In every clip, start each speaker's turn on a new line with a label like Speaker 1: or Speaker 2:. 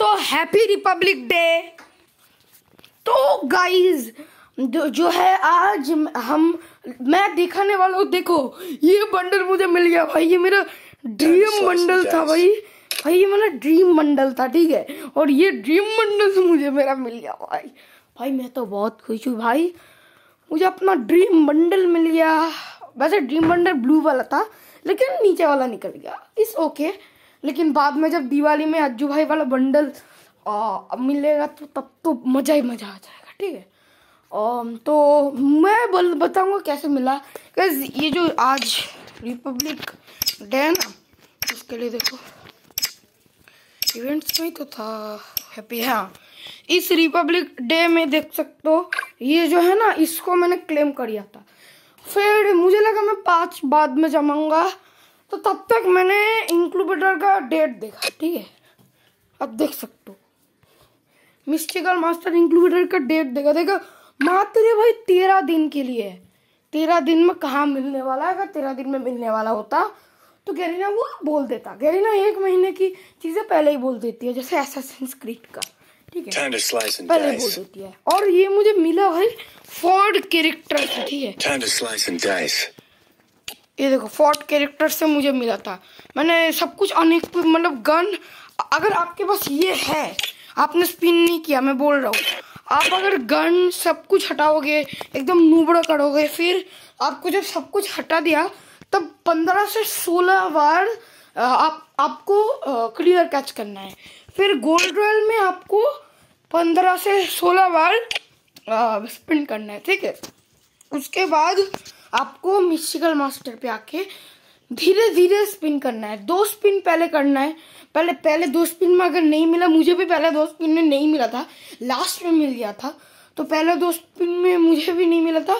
Speaker 1: दोस्तों happy republic day तो guys तो जो है आज हम मैं दिखाने वाला हूँ देखो ये बंडल मुझे मिल गया भाई ये मेरा ड्रीम बंडल था भाई भाई ये मेरा ड्रीम बंडल था ठीक है और ये ड्रीम बंडल से मुझे मेरा मिल गया भाई भाई मैं तो बहुत खुश हूँ भाई मुझे अपना ड्रीम बंडल मिल गया वैसे ड्रीम बंडल ब्लू वाला था लेकिन नीचे वाला निकल गया इस ओके okay. लेकिन बाद में जब दिवाली में अज्जू भाई वाला बंडल आ, मिलेगा तो तब तो मज़ा ही मज़ा आ जाएगा ठीक है तो मैं बोल बताऊंगा कैसे मिला बिकॉज ये जो आज रिपब्लिक डे है ना उसके लिए देखो इवेंट्स में तो था हैप्पी हाँ इस रिपब्लिक डे में देख सकते हो ये जो है ना इसको मैंने क्लेम कर दिया था फिर मुझे लगा मैं पाँच बाद में जमाऊंगा तो तब तक मैंने इंक्लूबेटर का डेट देखा ठीक है अब देख सकते हो मिस्टेकल मास्टर इंक्लूबेटर का डेट देखा देखा मात्र भाई तेरह दिन के लिए है तेरह दिन में कहा मिलने वाला है अगर तेरह दिन में मिलने वाला होता तो गैरीना वो बोल देता गैरीना एक महीने की चीज़ें पहले ही बोल देती है जैसे ऐसा संस्कृत का ठीक है पहले बोल देती है और ये मुझे मिला भाई फॉर्ड कैरेक्टर ठीक है ये देखो फोर्ट कैरेक्टर से मुझे मिला था मैंने सब कुछ अनेक मतलब गन अगर आपके पास ये है आपने स्पिन नहीं किया मैं बोल रहा हूँ आप अगर गन सब कुछ हटाओगे एकदम नूबड़ा करोगे फिर आपको जब सब कुछ हटा दिया तब पंद्रह से सोलह बार आप आपको क्लियर कैच करना है फिर गोल्ड रॉयल में आपको पंद्रह से सोलह बार स्पिन करना है ठीक है उसके बाद आपको मिस्टिकल मास्टर पे आके धीरे धीरे स्पिन करना है दो स्पिन पहले करना है पहले पहले दो स्पिन में अगर नहीं मिला मुझे भी पहले दो स्पिन में नहीं मिला था लास्ट में मिल गया था तो पहले दो स्पिन में मुझे भी नहीं मिला था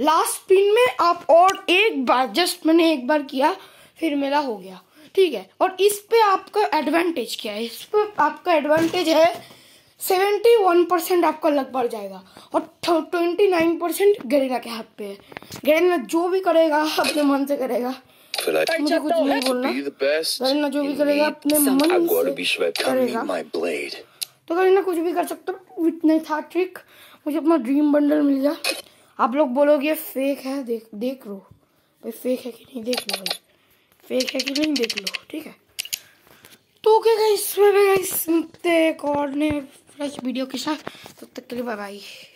Speaker 1: लास्ट स्पिन में आप और एक बार जस्ट मैंने एक बार किया फिर मेरा हो गया ठीक है और इस पे आपका एडवांटेज क्या है इस पे आपका एडवांटेज है सेवेंटी वन परसेंट आपका लग बढ़ जाएगा और ट्वेंटी नाइन परसेंट गरेना के हाथ पे है गरेना जो भी करेगा अपने मन से करेगा मुझे कुछ नहीं बोलना गरेना जो भी करेगा अपने मन से करेगा तो गरेना कुछ भी कर सकते हो इतने था ट्रिक मुझे अपना ड्रीम बंडल मिल गया आप लोग बोलोगे फेक है देख देख लो भाई फेक है कि नहीं देख लो भाई फेक है कि नहीं देख लो ठीक है तो क्या इसमें मैं गाइस एक और ने नेक्स्ट वीडियो के साथ तब तक के लिए बाय बाय